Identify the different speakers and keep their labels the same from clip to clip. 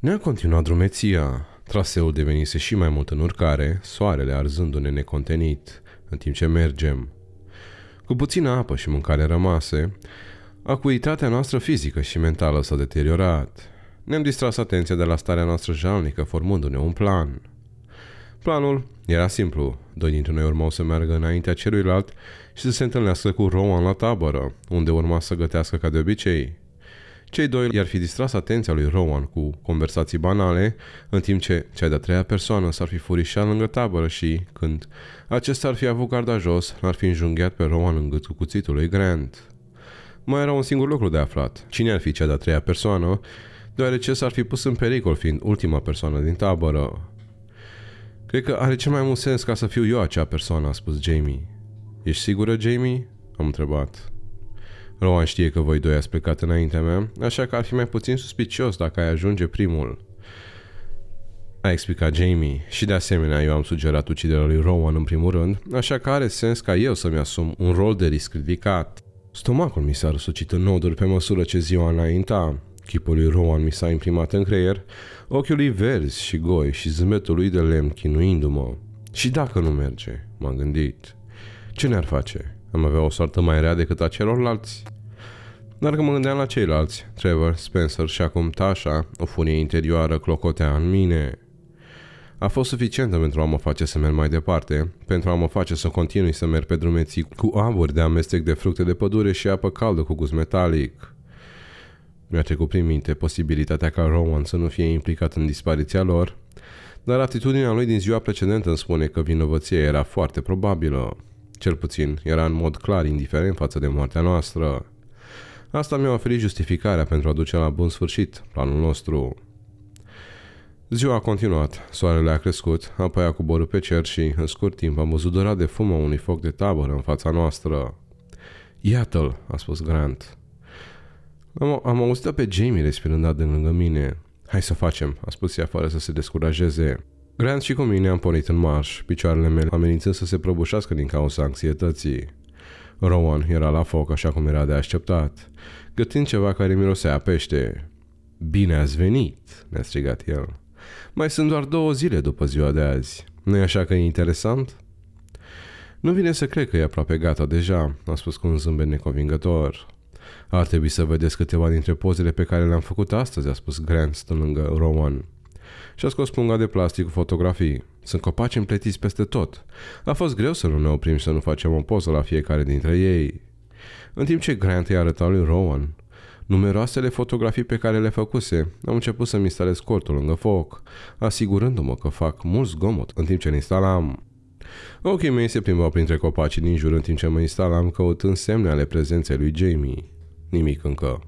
Speaker 1: Ne-a continuat drumeția. Traseul devenise și mai mult în urcare, soarele arzându-ne necontenit, în timp ce mergem. Cu puțină apă și mâncare rămase, acuitatea noastră fizică și mentală s-a deteriorat. Ne-am distras atenția de la starea noastră jalnică, formându-ne un plan. Planul era simplu. Doi dintre noi urmau să meargă înaintea celuilalt și să se întâlnească cu Roman la tabără, unde urma să gătească ca de obicei. Cei doi i-ar fi distras atenția lui Rowan cu conversații banale, în timp ce cea de-a treia persoană s-ar fi furișat lângă tabără și, când acesta ar fi avut garda jos, l-ar fi înjunghiat pe Rowan în gât cu cuțitul lui Grant. Mai era un singur lucru de aflat. Cine ar fi cea de-a treia persoană, deoarece s-ar fi pus în pericol fiind ultima persoană din tabără. Cred că are cel mai mult sens ca să fiu eu acea persoană, a spus Jamie. Ești sigură, Jamie? Am întrebat. Rowan știe că voi doi ați plecat înaintea mea, așa că ar fi mai puțin suspicios dacă ai ajunge primul. A explicat Jamie și de asemenea eu am sugerat uciderea lui Rowan în primul rând, așa că are sens ca eu să-mi asum un rol de risc ridicat. Stomacul mi s-a răsucit în noduri pe măsură ce ziua înainta. Chipul lui Rowan mi s-a imprimat în creier, ochiul lui verzi și goi și zâmbetul lui de lemn chinuindu-mă. Și dacă nu merge, m-am gândit, ce ne-ar face? Am avea o soartă mai rea decât a celorlalți. Dar când mă gândeam la ceilalți, Trevor, Spencer și acum Tasha, o funie interioară clocotea în mine. A fost suficientă pentru a mă face să merg mai departe, pentru a mă face să continui să merg pe drumeții cu aburi de amestec de fructe de pădure și apă caldă cu gust metalic. Mi-a trecut prin minte posibilitatea ca Rowan să nu fie implicat în dispariția lor, dar atitudinea lui din ziua precedentă îmi spune că vinovăția era foarte probabilă cel puțin, era în mod clar indiferent față de moartea noastră. Asta mi-a oferit justificarea pentru a duce la bun sfârșit planul nostru. Ziua a continuat, soarele a crescut, apoi a coborât pe cer și, în scurt timp, am văzut dorat de fumă unui foc de tabără în fața noastră. Iată-l, a spus Grant. Am, am auzit pe Jamie respirând adânc lângă mine. Hai să facem, a spus ea fără să se descurajeze. Grant și cu mine am pornit în marș, picioarele mele amenință să se prăbușească din cauza anxietății. Rowan era la foc așa cum era de așteptat, gătind ceva care mirosea pește. Bine ați venit, ne-a strigat el. Mai sunt doar două zile după ziua de azi. nu e așa că e interesant? Nu vine să cred că e aproape gata deja, a spus cu un zâmbet neconvingător. Ar trebui să vedeți câteva dintre pozele pe care le-am făcut astăzi, a spus Grant stând lângă Rowan și a scos punga de plastic cu fotografii. Sunt copaci împletiți peste tot. A fost greu să nu ne oprim și să nu facem o poză la fiecare dintre ei. În timp ce Grant îi arăta lui Rowan, numeroasele fotografii pe care le făcuse, am început să-mi instalez cortul lângă foc, asigurându-mă că fac mult zgomot în timp ce îl instalam. Ochii mei se plimbau printre copacii din jur în timp ce mă instalam căutând semne ale prezenței lui Jamie. Nimic încă.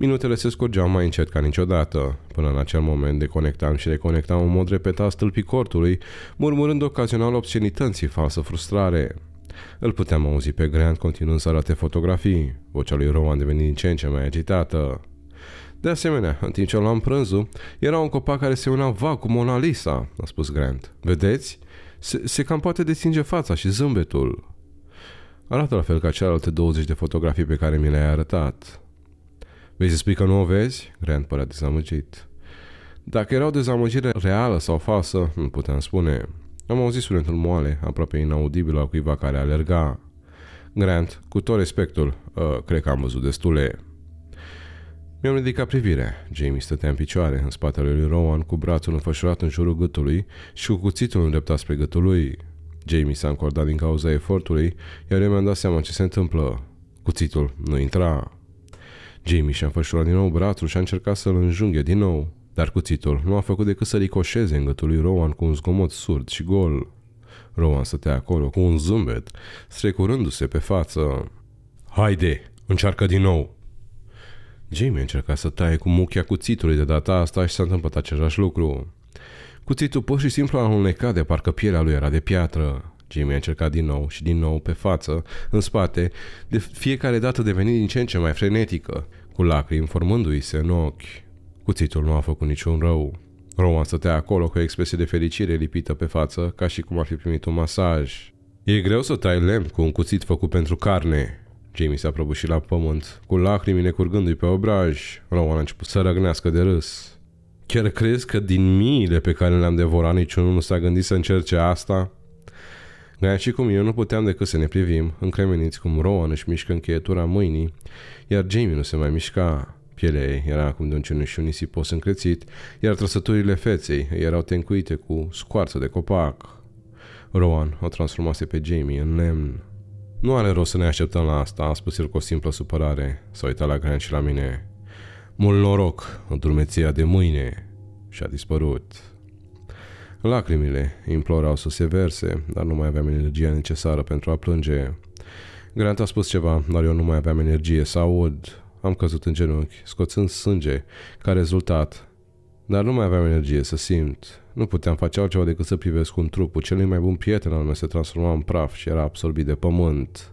Speaker 1: Minutele se scurgeau mai încet ca niciodată. Până în acel moment deconectam și reconectam în mod repetat stâlpii cortului, murmurând ocazional obscenității falsă frustrare. Îl puteam auzi pe Grant continuând să arate fotografii. Vocea lui Roman deveni din ce în ce mai agitată. De asemenea, în timp ce luam prânzul, era un copac care se una vag cu Mona Lisa, a spus Grant. Vedeți? Se, se cam poate distinge fața și zâmbetul. Arată la fel ca celelalte 20 de fotografii pe care mi le-ai arătat. Vei să spui că nu o vezi? Grant părea dezamăgit. Dacă era o dezamăgire reală sau falsă, nu puteam spune. Am auzit sunetul moale, aproape inaudibil al cuiva care alerga. Grant, cu tot respectul, uh, cred că am văzut destule. Mi-am ridicat privirea. Jamie stătea în picioare, în spatele lui Rowan, cu brațul înfășurat în jurul gâtului și cu cuțitul îndreptat spre gâtul lui. Jamie s-a încordat din cauza efortului, iar eu mi-am dat seama ce se întâmplă. Cuțitul nu intra. Jamie și-a înfășurat din nou brațul și a încercat să-l înjunghe din nou, dar cuțitul nu a făcut decât să ricoșeze în gâtul lui Rowan cu un zgomot surd și gol. Rowan stătea acolo cu un zâmbet, strecurându-se pe față. Haide, încearcă din nou!" Jamie încerca să taie cu muchia cuțitului de data asta și s-a întâmplat același lucru. Cuțitul pur și simplu a alunecat de parcă pielea lui era de piatră. Jimmy a încercat din nou și din nou pe față, în spate, de fiecare dată devenind din ce în ce mai frenetică, cu lacrimi formându-i se în ochi. Cuțitul nu a făcut niciun rău. Roman stătea acolo cu o expresie de fericire lipită pe față, ca și cum ar fi primit un masaj. E greu să tai lemn cu un cuțit făcut pentru carne. Jamie s-a prăbușit la pământ, cu lacrimile curgându-i pe obraj. Roman a început să răgnească de râs. Chiar crezi că din miile pe care le-am devorat niciunul nu s-a gândit să încerce asta? Gaia cum eu nu puteam decât să ne privim, încremeniți cum Rowan își mișcă încheietura mâinii, iar Jamie nu se mai mișca. Pielea ei era acum de un cenușiu nisipos încrețit, iar trăsăturile feței erau tencuite cu scoarță de copac. Rowan o transformase pe Jamie în lemn. Nu are rost să ne așteptăm la asta, a spus el cu o simplă supărare. S-a uitat la Grant și la mine. Mult noroc, în de mâine. Și a dispărut. Lacrimile implorau să se verse, dar nu mai aveam energia necesară pentru a plânge. Grant a spus ceva, dar eu nu mai aveam energie să aud. Am căzut în genunchi, scoțând sânge, ca rezultat. Dar nu mai aveam energie să simt. Nu puteam face altceva decât să privesc un trup, celui mai bun prieten al meu se transforma în praf și era absorbit de pământ.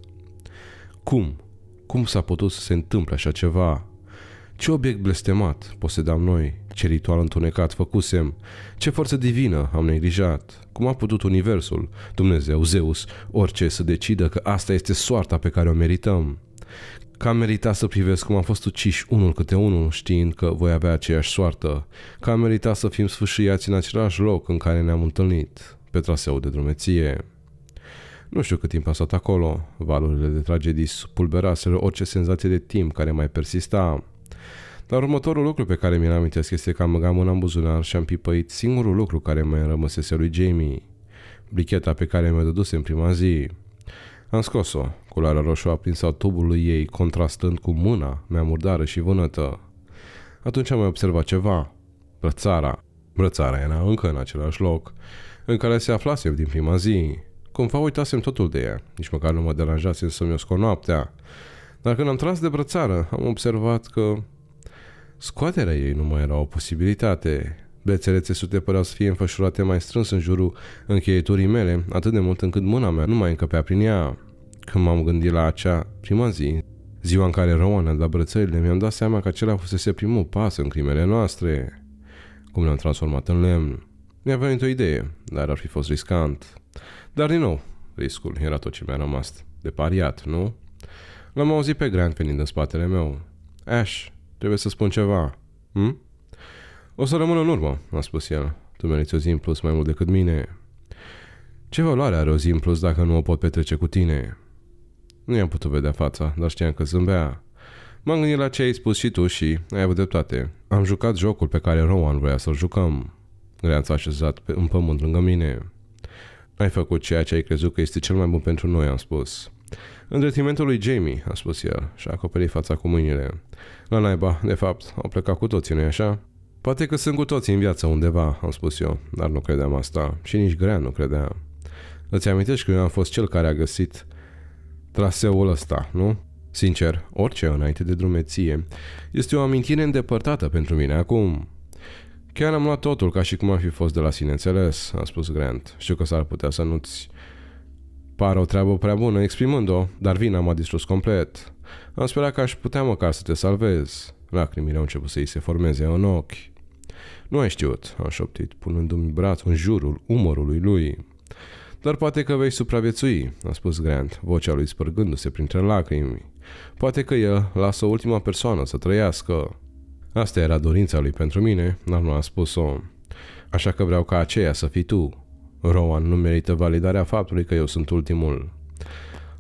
Speaker 1: Cum? Cum s-a putut să se întâmple așa ceva? Ce obiect blestemat posedam noi, ce ritual întunecat făcusem, ce forță divină am neglijat, cum a putut Universul, Dumnezeu, Zeus, orice să decidă că asta este soarta pe care o merităm. Că am meritat să privesc cum am fost uciși unul câte unul știind că voi avea aceeași soartă, că am meritat să fim sfâșiați în același loc în care ne-am întâlnit, pe traseu de drumeție. Nu știu cât timp a stat acolo, valurile de tragedii pulberaseră orice senzație de timp care mai persista, dar următorul lucru pe care mi-l amintesc este că am băgat mâna în buzunar și am pipăit singurul lucru care mai rămăsese lui Jamie. Bricheta pe care mi-o dăduse în prima zi. Am scos-o, culoarea roșu aprinsă a tubului ei, contrastând cu mâna mea murdară și vânătă. Atunci am mai observat ceva. Brățara. Brățara era încă în același loc, în care se aflase din prima zi. Cumva uitasem totul de ea, nici măcar nu mă deranjasem să-mi o noaptea. Dar când am tras de brățară, am observat că Scoaterea ei nu mai era o posibilitate. Bețele țesute păreau să fie înfășurate mai strâns în jurul încheieturii mele, atât de mult încât mâna mea nu mai încăpea prin ea. Când m-am gândit la acea prima zi, ziua în care Rowan a dat brățările, mi-am dat seama că acela fusese primul pas în crimele noastre. Cum ne-am transformat în lemn. Mi-a venit o idee, dar ar fi fost riscant. Dar din nou, riscul era tot ce mi-a rămas. De pariat, nu? L-am auzit pe Grant venind în spatele meu. Ash, Trebuie să spun ceva. Hm? O să rămân în urmă, a spus el. Tu meriți o zi în plus mai mult decât mine. Ce valoare are o zi în plus dacă nu o pot petrece cu tine? Nu i-am putut vedea fața, dar știam că zâmbea. M-am gândit la ce ai spus și tu și ai avut dreptate. Am jucat jocul pe care Rowan voia să-l jucăm. Greanța așezat pe, în pământ lângă mine. Ai făcut ceea ce ai crezut că este cel mai bun pentru noi, am spus. În detrimentul lui Jamie, a spus el și a acoperit fața cu mâinile. La naiba, de fapt, au plecat cu toții, nu așa? Poate că sunt cu toții în viață undeva, am spus eu, dar nu credeam asta și nici Grea nu credea. Îți amintești că eu am fost cel care a găsit traseul ăsta, nu? Sincer, orice înainte de drumeție este o amintire îndepărtată pentru mine acum. Chiar am luat totul ca și cum ar fi fost de la sine înțeles, a spus Grant. Știu că s-ar putea să nu-ți Pare o treabă prea bună exprimând-o, dar vina m-a distrus complet. Am sperat că aș putea măcar să te salvez. Lacrimile au început să îi se formeze în ochi. Nu ai știut, am șoptit, punându-mi brațul în jurul umorului lui. Dar poate că vei supraviețui, a spus Grant, vocea lui spărgându-se printre lacrimi. Poate că el lasă ultima persoană să trăiască. Asta era dorința lui pentru mine, dar nu a spus-o. Așa că vreau ca aceea să fii tu, Rowan nu merită validarea faptului că eu sunt ultimul.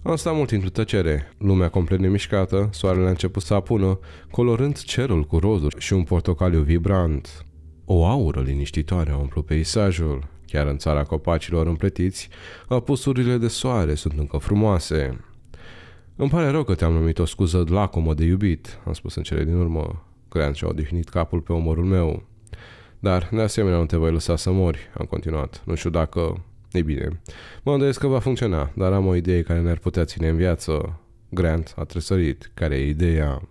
Speaker 1: Am stat mult într în tăcere, lumea complet nemișcată, soarele a început să apună, colorând cerul cu rozuri și un portocaliu vibrant. O aură liniștitoare a umplut peisajul, chiar în țara copacilor împletiți, apusurile de soare sunt încă frumoase. Îmi pare rău că te-am numit o scuză lacomă de iubit, am spus în cele din urmă. Crean și-a odihnit capul pe omorul meu. Dar, de asemenea, nu te voi lăsa să mori, am continuat. Nu știu dacă... E bine. Mă îndoiesc că va funcționa, dar am o idee care ne-ar putea ține în viață. Grant a tresărit. Care e ideea?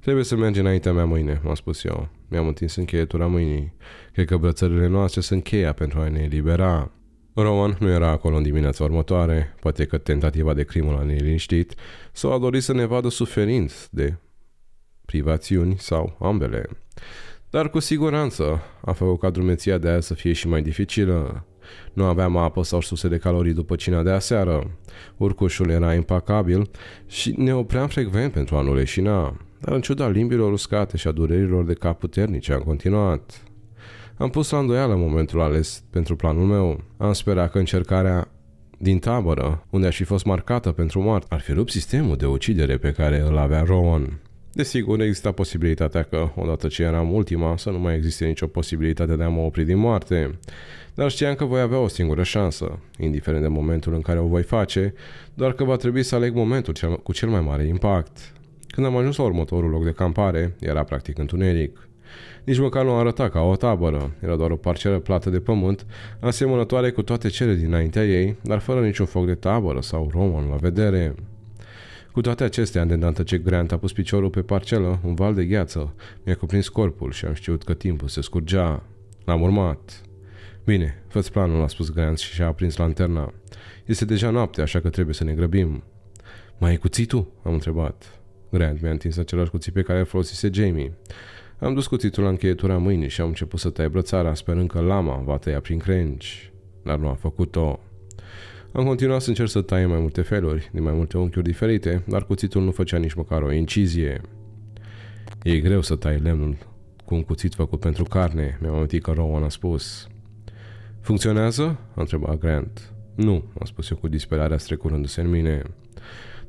Speaker 1: Trebuie să mergi înaintea mea mâine, m-am spus eu. Mi-am întins încheietura mâinii. Cred că brățările noastre sunt cheia pentru a ne elibera. Roman nu era acolo în dimineața următoare, poate că tentativa de crimă l-a neliniștit sau a dorit să ne vadă suferind de privațiuni sau ambele. Dar cu siguranță a făcut ca drumeția de aia să fie și mai dificilă. Nu aveam apă sau surse de calorii după cina de aseară. Urcușul era impacabil și ne opream frecvent pentru a nu leșina, dar în ciuda limbilor uscate și a durerilor de cap puternice am continuat. Am pus la îndoială momentul ales pentru planul meu. Am sperat că încercarea din tabără, unde aș fi fost marcată pentru moarte, ar fi rupt sistemul de ucidere pe care îl avea Rowan. Desigur, exista posibilitatea că, odată ce eram ultima, să nu mai existe nicio posibilitate de a mă opri din moarte. Dar știam că voi avea o singură șansă, indiferent de momentul în care o voi face, doar că va trebui să aleg momentul cu cel mai mare impact. Când am ajuns la următorul loc de campare, era practic întuneric. Nici măcar nu arăta ca o tabără, era doar o parcelă plată de pământ, asemănătoare cu toate cele dinaintea ei, dar fără niciun foc de tabără sau român la vedere. Cu toate acestea, de îndată ce Grant a pus piciorul pe parcelă, un val de gheață mi-a cuprins corpul și am știut că timpul se scurgea. L-am urmat. Bine, fă planul, a spus Grant și și-a aprins lanterna. Este deja noapte, așa că trebuie să ne grăbim. Mai e cuțitul? Am întrebat. Grant mi-a întins același cuțit pe care îl folosise Jamie. Am dus cuțitul la încheietura mâinii și am început să tai brățara, sperând că lama va tăia prin crengi. Dar nu a făcut-o. Am continuat să încerc să tai mai multe feluri, din mai multe unchiuri diferite, dar cuțitul nu făcea nici măcar o incizie. E greu să tai lemnul cu un cuțit făcut pentru carne, mi-am amintit că Rowan a spus. Funcționează? a întrebat Grant. Nu, a spus eu cu disperarea strecurându-se în mine.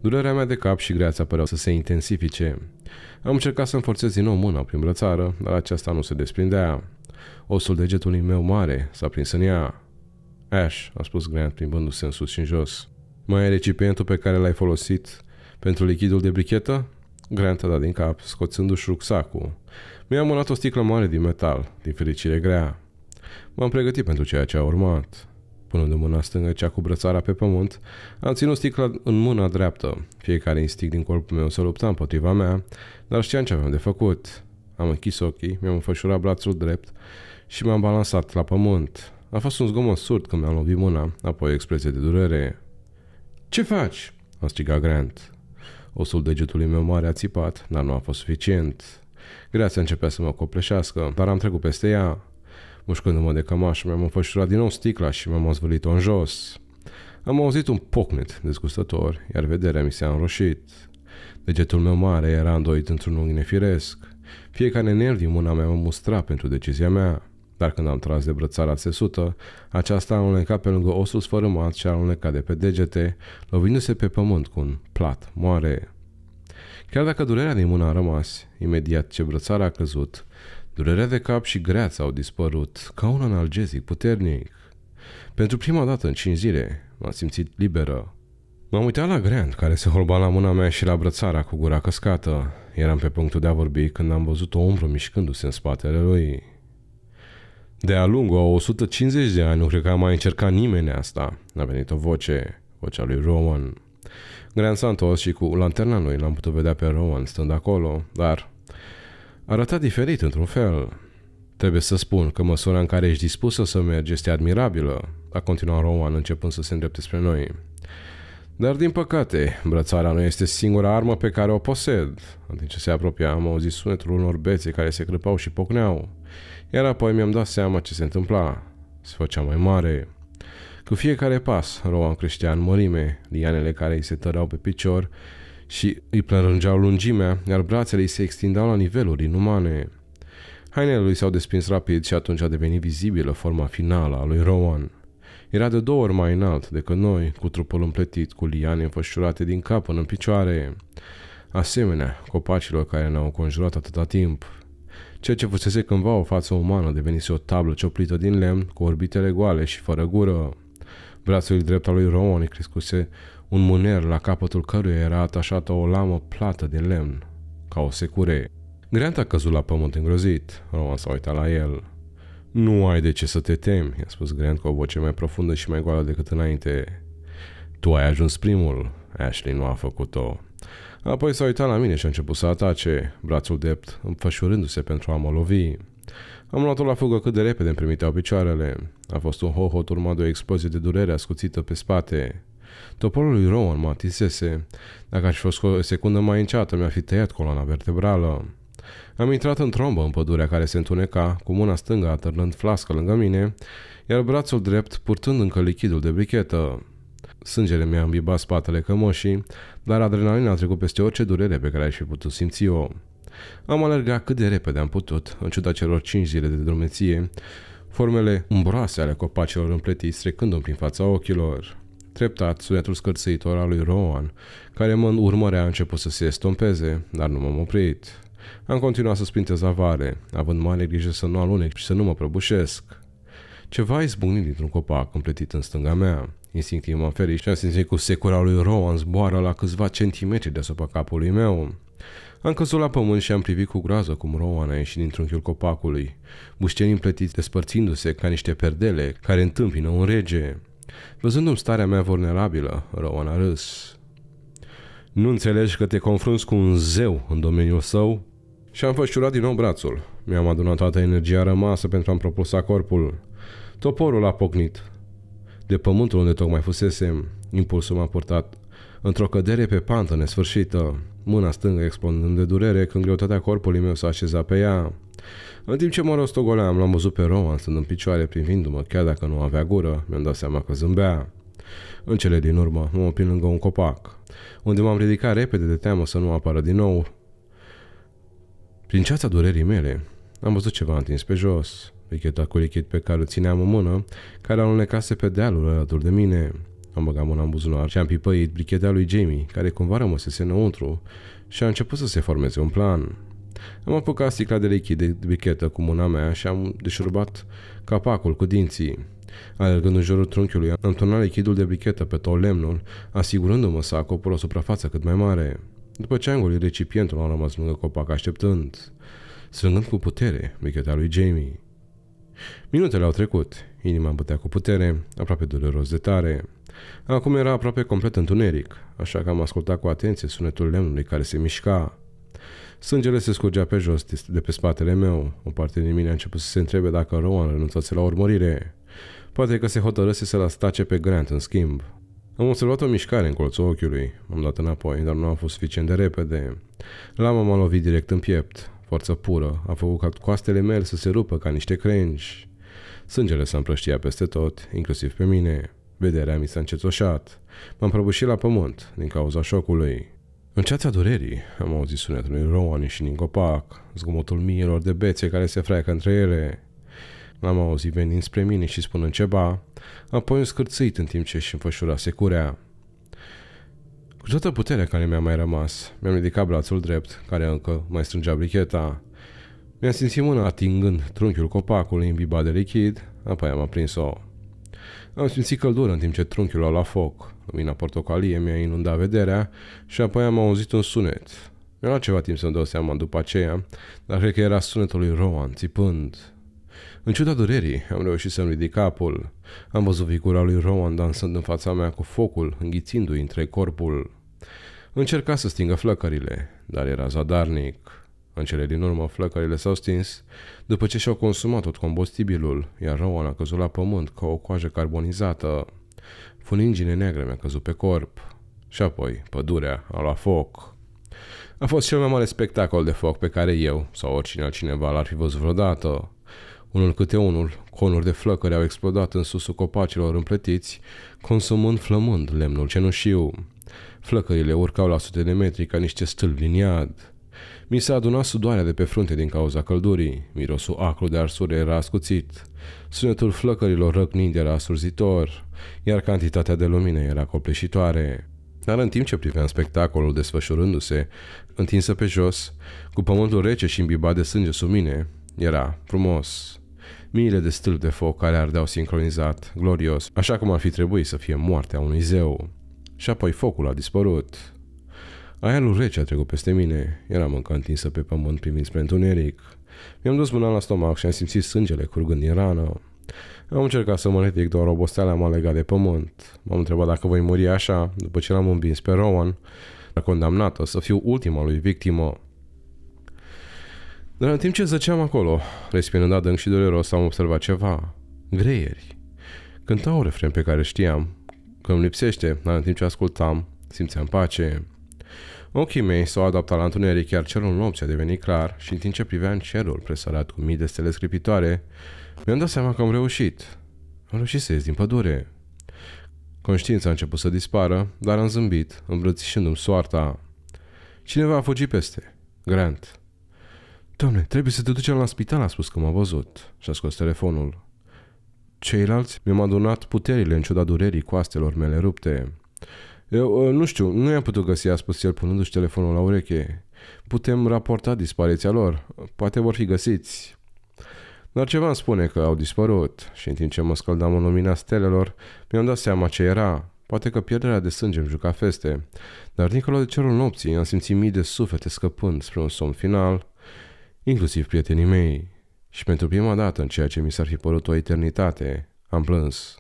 Speaker 1: Durerea mea de cap și greața păreau să se intensifice. Am încercat să-mi forțez din nou mâna prin brățară, dar aceasta nu se desprindea. Osul degetului meu mare s-a prins în ea. Ash, a spus Grant plimbându-se în sus și în jos. Mai e recipientul pe care l-ai folosit pentru lichidul de brichetă? Grant a dat din cap, scoțându-și rucsacul. Mi-am mânat o sticlă mare din metal, din fericire grea. M-am pregătit pentru ceea ce a urmat. Punând în mâna stângă cea cu brățara pe pământ, am ținut sticla în mâna dreaptă. Fiecare instinct din corpul meu să lupta împotriva mea, dar știam ce aveam de făcut. Am închis ochii, mi-am înfășurat brațul drept și m-am balansat la pământ. A fost un zgomot surd când mi-am lovit mâna, apoi o expresie de durere. Ce faci?" a strigat Grant. Osul degetului meu mare a țipat, dar nu a fost suficient. Grația începea să mă copleșească, dar am trecut peste ea. Mușcându-mă de cămașă, mi-am înfășurat din nou sticla și mi-am zvâlit-o în jos. Am auzit un pocnet dezgustător, iar vederea mi s-a înroșit. Degetul meu mare era îndoit într-un unghi nefiresc. Fiecare nerv din mâna mea mă mustra pentru decizia mea. Dar când am tras de brățara țesută, aceasta a alunecat pe lângă osul sfărâmat și a alunecat de pe degete, lovindu-se pe pământ cu un plat moare. Chiar dacă durerea din mână a rămas, imediat ce brățara a căzut, durerea de cap și greața au dispărut, ca un analgezic puternic. Pentru prima dată în cinci zile m-am simțit liberă. M-am uitat la Grant, care se holba la mâna mea și la brățara cu gura căscată. Eram pe punctul de a vorbi când am văzut o umbră mișcându-se în spatele lui de-a lungul a 150 de ani, nu cred că a mai încercat nimeni asta. A venit o voce, vocea lui Roman. Grand Santos și cu lanterna lui l-am putut vedea pe Roman stând acolo, dar arăta diferit într-un fel. Trebuie să spun că măsura în care ești dispusă să mergi este admirabilă, a continuat Roman începând să se îndrepte spre noi. Dar din păcate, brățarea nu este singura armă pe care o posed. În timp ce se apropia, am auzit sunetul unor bețe care se crăpau și pocneau. Iar apoi mi-am dat seama ce se întâmpla. Se făcea mai mare. Cu fiecare pas, Roan creștea în mărime, lianele care îi se tăreau pe picior și îi plărângeau lungimea, iar brațele îi se extindeau la niveluri inumane. Hainele lui s-au despins rapid și atunci a devenit vizibilă forma finală a lui Rowan. Era de două ori mai înalt decât noi, cu trupul împletit cu liane înfășurate din cap până în picioare, asemenea copacilor care ne-au conjurat atâta timp. Ceea ce fusese cândva o față umană devenise o tablă cioplită din lemn, cu orbitele goale și fără gură. Brațul drept al lui Rowan crescuse un mâner la capătul căruia era atașată o lamă plată de lemn, ca o secure. Grant a căzut la pământ îngrozit. Rowan s-a uitat la el. Nu ai de ce să te temi, i-a spus Grant cu o voce mai profundă și mai goală decât înainte. Tu ai ajuns primul. Ashley nu a făcut-o. Apoi s-a uitat la mine și a început să atace, brațul drept înfășurându-se pentru a mă lovi. Am luat-o la fugă cât de repede îmi primiteau picioarele. A fost un hohot urmat de o explozie de durere ascuțită pe spate. Toporul lui Rowan mă atinsese. Dacă aș fi fost o secundă mai înceată, mi-ar fi tăiat coloana vertebrală. Am intrat în trombă în pădurea care se întuneca, cu mâna stângă atârnând flască lângă mine, iar brațul drept purtând încă lichidul de brichetă. Sângele mi-a îmbibat spatele cămoșii, dar adrenalina a trecut peste orice durere pe care aș fi putut simți o. Am alergat cât de repede am putut, în ciuda celor cinci zile de drumeție, formele umbroase ale copacilor împletiți trecându-mi prin fața ochilor. Treptat, sunetul scârțăitor al lui Rowan, care mă urmărea, a început să se estompeze, dar nu m-am oprit. Am continuat să sprintez avare, având mare grijă să nu alunec și să nu mă prăbușesc. Ceva izbucni dintr-un copac împletit în stânga mea. Instinctiv mă am simțit cu secura lui Rowan zboară la câțiva centimetri deasupra capului meu. Am căzut la pământ și am privit cu groază cum Rowan a ieșit dintr-un trunchiul copacului, bușcenii împletiți despărțindu-se ca niște perdele care întâmpină un rege. Văzându-mi starea mea vulnerabilă, Rowan a râs. Nu înțelegi că te confrunți cu un zeu în domeniul său? Și am fășurat din nou brațul. Mi-am adunat toată energia rămasă pentru a-mi propulsa corpul. Toporul a pocnit de pământul unde tocmai fusese, impulsul m-a purtat într-o cădere pe pantă nesfârșită, mâna stângă explodând de durere când greutatea corpului meu s-a așezat pe ea. În timp ce mă rostogoleam, l-am văzut pe Roman stând în picioare privindu-mă, chiar dacă nu avea gură, mi-am dat seama că zâmbea. În cele din urmă, mă opri lângă un copac, unde m-am ridicat repede de teamă să nu apară din nou. Prin ceața durerii mele, am văzut ceva întins pe jos. Vecheta cu lichid pe care o țineam în mână, care alunecase pe dealul alături de mine. Am băgat mâna în buzunar și am pipăit bricheta lui Jamie, care cumva rămăsese înăuntru, și a început să se formeze un plan. Am apucat sticla de lichid de brichetă cu mâna mea și am deșurbat capacul cu dinții. Alergând în jurul trunchiului, am turnat lichidul de brichetă pe tot lemnul, asigurându-mă să acopăr o suprafață cât mai mare. După ce am golit recipientul, am rămas lângă copac așteptând, strângând cu putere bricheta lui Jamie. Minutele au trecut, inima bătea cu putere, aproape dureros de tare. Acum era aproape complet întuneric, așa că am ascultat cu atenție sunetul lemnului care se mișca. Sângele se scurgea pe jos de pe spatele meu. O parte din mine a început să se întrebe dacă Rowan renunțase la urmărire. Poate că se hotărăse să-l stace pe Grant în schimb. Am observat o mișcare în colțul ochiului. M-am dat înapoi, dar nu a fost suficient de repede. Lama m-a lovit direct în piept. Forță pură a făcut ca coastele mele să se rupă ca niște crengi. Sângele s-a împrăștia peste tot, inclusiv pe mine. Vederea mi s-a încețoșat. M-am prăbușit la pământ din cauza șocului. În ceața durerii am auzit sunetul lui Rowan și din copac, zgomotul miilor de bețe care se freacă între ele. L-am auzit venind spre mine și spunând ceva, apoi un scârțâit în timp ce își înfășura securea. Cu toată puterea care mi-a mai rămas, mi-am ridicat brațul drept, care încă mai strângea bricheta. Mi-am simțit mâna atingând trunchiul copacului imbibat de lichid, apoi am aprins-o. Am simțit căldură în timp ce trunchiul a luat foc. Lumina portocalie mi-a inundat vederea și apoi am auzit un sunet. Mi-a luat ceva timp să-mi dau seama după aceea, dar cred că era sunetul lui Rowan, țipând. În ciuda durerii, am reușit să-mi ridic capul. Am văzut figura lui Rowan dansând în fața mea cu focul, înghițindu-i între corpul. Încerca să stingă flăcările, dar era zadarnic. În cele din urmă, flăcările s-au stins după ce și-au consumat tot combustibilul, iar Rowan a căzut la pământ ca o coajă carbonizată. Funingine negre mi-a căzut pe corp. Și apoi, pădurea a luat foc. A fost cel mai mare spectacol de foc pe care eu sau oricine altcineva l-ar fi văzut vreodată. Unul câte unul, conuri de flăcări au explodat în susul copacilor împletiți, consumând flămând lemnul cenușiu. Flăcările urcau la sute de metri ca niște stâlpi iad. Mi s-a adunat sudoarea de pe frunte din cauza căldurii. Mirosul acru de arsuri era ascuțit. Sunetul flăcărilor răcnind era asurzitor, iar cantitatea de lumină era copleșitoare. Dar în timp ce priveam spectacolul desfășurându-se, întinsă pe jos, cu pământul rece și imbibat de sânge sub mine, era frumos. Miile de stâlpi de foc care ardeau sincronizat, glorios, așa cum ar fi trebuit să fie moartea unui zeu. Și apoi focul a dispărut. Aerul rece a trecut peste mine. Eram încă întinsă pe pământ privind spre întuneric. Mi-am dus mâna la stomac și am simțit sângele curgând din rană. Am încercat să mă ridic, doar oboseala m-a legat de pământ. M-am întrebat dacă voi muri așa, după ce l-am învins pe Rowan, la condamnată să fiu ultima lui victimă. Dar în timp ce zăceam acolo, respirând adânc și dureros, am observat ceva. Greieri. Cântau o refren pe care știam, că îmi lipsește, dar în timp ce ascultam, simțeam pace. Ochii mei s-au adaptat la întuneric, chiar cerul nopții a devenit clar și în timp ce priveam cerul presărat cu mii de stele scripitoare, mi-am dat seama că am reușit. Am reușit să ies din pădure. Conștiința a început să dispară, dar am zâmbit, îmbrățișându-mi soarta. Cineva a fugit peste. Grant. Doamne, trebuie să te ducem la spital, a spus că m-a văzut. Și a scos telefonul. Ceilalți mi-am adunat puterile în ciuda durerii coastelor mele rupte. Eu ă, nu știu, nu i-am putut găsi, a spus el punându-și telefonul la ureche. Putem raporta dispariția lor. Poate vor fi găsiți. Dar ceva îmi spune că au dispărut și în timp ce mă scăldam în lumina stelelor, mi-am dat seama ce era. Poate că pierderea de sânge îmi juca feste, dar dincolo de cerul nopții am simțit mii de suflete scăpând spre un somn final, inclusiv prietenii mei. Și pentru prima dată, în ceea ce mi s-ar fi părut o eternitate, am plâns.